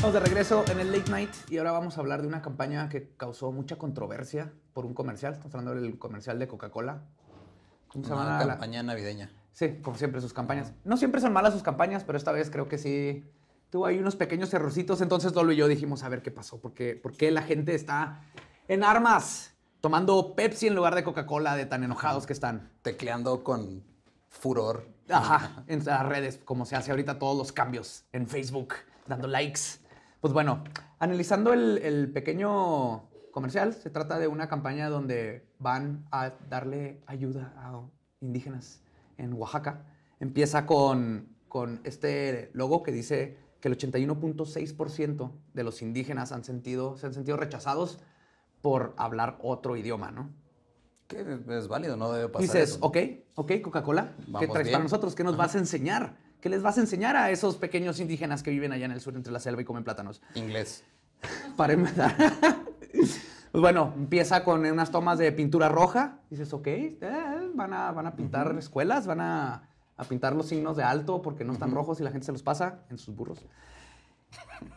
Estamos de regreso en el Late Night y ahora vamos a hablar de una campaña que causó mucha controversia por un comercial. Estamos hablando del comercial de Coca-Cola. ¿Cómo se llama? Una campaña navideña. Sí, como siempre, sus campañas. No siempre son malas sus campañas, pero esta vez creo que sí tuvo ahí unos pequeños errorcitos. Entonces Lolo y yo dijimos, a ver qué pasó, porque, por qué la gente está en armas tomando Pepsi en lugar de Coca-Cola de tan enojados que están. Tecleando con furor. Ajá, en las redes, como se hace ahorita todos los cambios en Facebook, dando likes. Pues bueno, analizando el, pequeño comercial, se trata de una campaña donde van a darle ayuda a indígenas en Oaxaca. Empieza con, este logo que dice que el 81.6% de los indígenas han sentido, se han sentido rechazados por hablar otro idioma, ¿no? Que es válido, no debe pasar. Dices, ok, ok, Coca-Cola, ¿qué traes para nosotros? ¿Qué nos vas a enseñar? ¿Qué les vas a enseñar a esos pequeños indígenas que viven allá en el sur entre la selva y comen plátanos? Inglés. Pues bueno, empieza con unas tomas de pintura roja. Dices, ok, eh, van, a, pintar escuelas, van a, pintar los signos de alto porque no están rojos y la gente se los pasa en sus burros.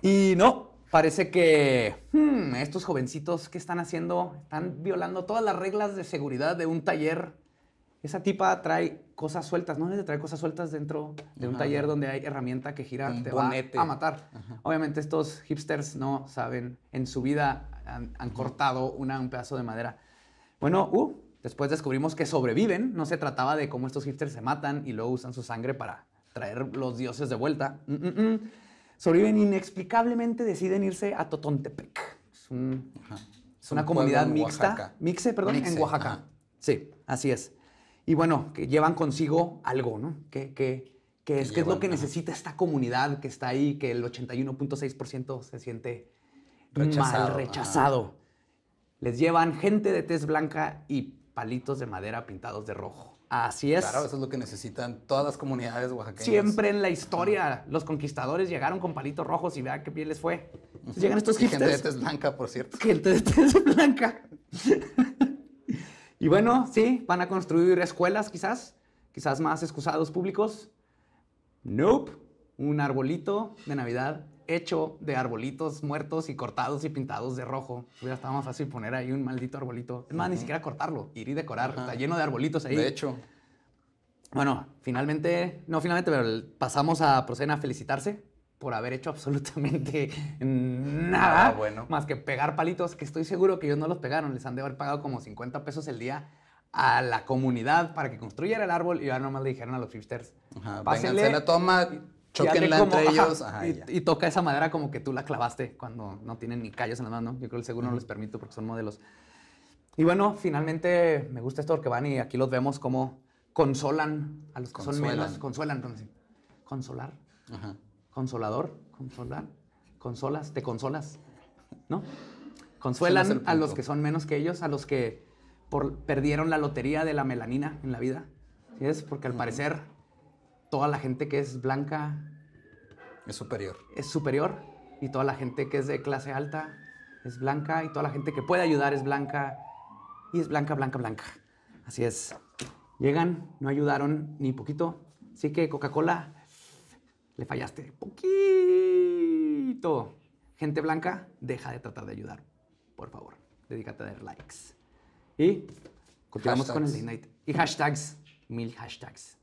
Y no, parece que hmm, estos jovencitos que están haciendo están violando todas las reglas de seguridad de un taller esa tipa trae cosas sueltas, no necesita traer cosas sueltas dentro de un taller donde hay herramienta que gira, te va a matar. Obviamente estos hipsters no saben, en su vida han, cortado un pedazo de madera. Bueno, uh, después descubrimos que sobreviven, no se trataba de cómo estos hipsters se matan y luego usan su sangre para traer los dioses de vuelta. Mm, mm, mm. Sobreviven inexplicablemente, deciden irse a Totontepec. Es, una comunidad mixta, mixe, perdón, en Oaxaca. Sí, así es y bueno, que llevan consigo algo, ¿no? Que, que, que es, es lo que necesita esta comunidad que está ahí, que el 81.6% se siente mal rechazado. Les llevan gente de tez blanca y palitos de madera pintados de rojo. Así es. Claro, eso es lo que necesitan todas las comunidades oaxaqueñas. Siempre en la historia, los conquistadores llegaron con palitos rojos y vean qué bien les fue. llegan estos y Gente de tez blanca, por cierto. Gente de tez blanca. Y bueno, sí, van a construir escuelas quizás, quizás más excusados públicos. Nope, un arbolito de Navidad hecho de arbolitos muertos y cortados y pintados de rojo. Hubiera estado más fácil poner ahí un maldito arbolito. Es más, ni siquiera cortarlo, ir y decorar. Está lleno de arbolitos ahí. De hecho. Bueno, finalmente, no finalmente, pero pasamos a proceder a felicitarse por haber hecho absolutamente nada, ah, más que pegar palitos, que estoy seguro que ellos no los pegaron, les han de haber pagado como 50 pesos el día a la comunidad para que construyeran el árbol y ahora nomás le dijeron a los hipsters, pásenle, la toma, choquenla entre ellos. y, toca esa madera como que tú la clavaste cuando no tienen ni callos en las manos, Yo creo que el seguro no les permito porque son modelos. Y bueno, finalmente me gusta esto porque van y aquí los vemos como consolan a los que consuelan. son menos, consuelan, entonces, consolar. Ajá consolador, consolar, consolas, te consolas, ¿no? Consuelan a los que son menos que ellos, a los que perdieron la lotería de la melanina en la vida. ¿Sí es? Porque al parecer toda la gente que es blanca es superior. Es superior y toda la gente que es de clase alta es blanca y toda la gente que puede ayudar es blanca y es blanca, blanca, blanca. Así es. Llegan, no ayudaron ni poquito. Así que Coca-Cola, le fallaste. Poquito. Gente blanca, deja de tratar de ayudar. Por favor, dedícate a dar likes. Y copiamos con el night. Y hashtags, mil hashtags.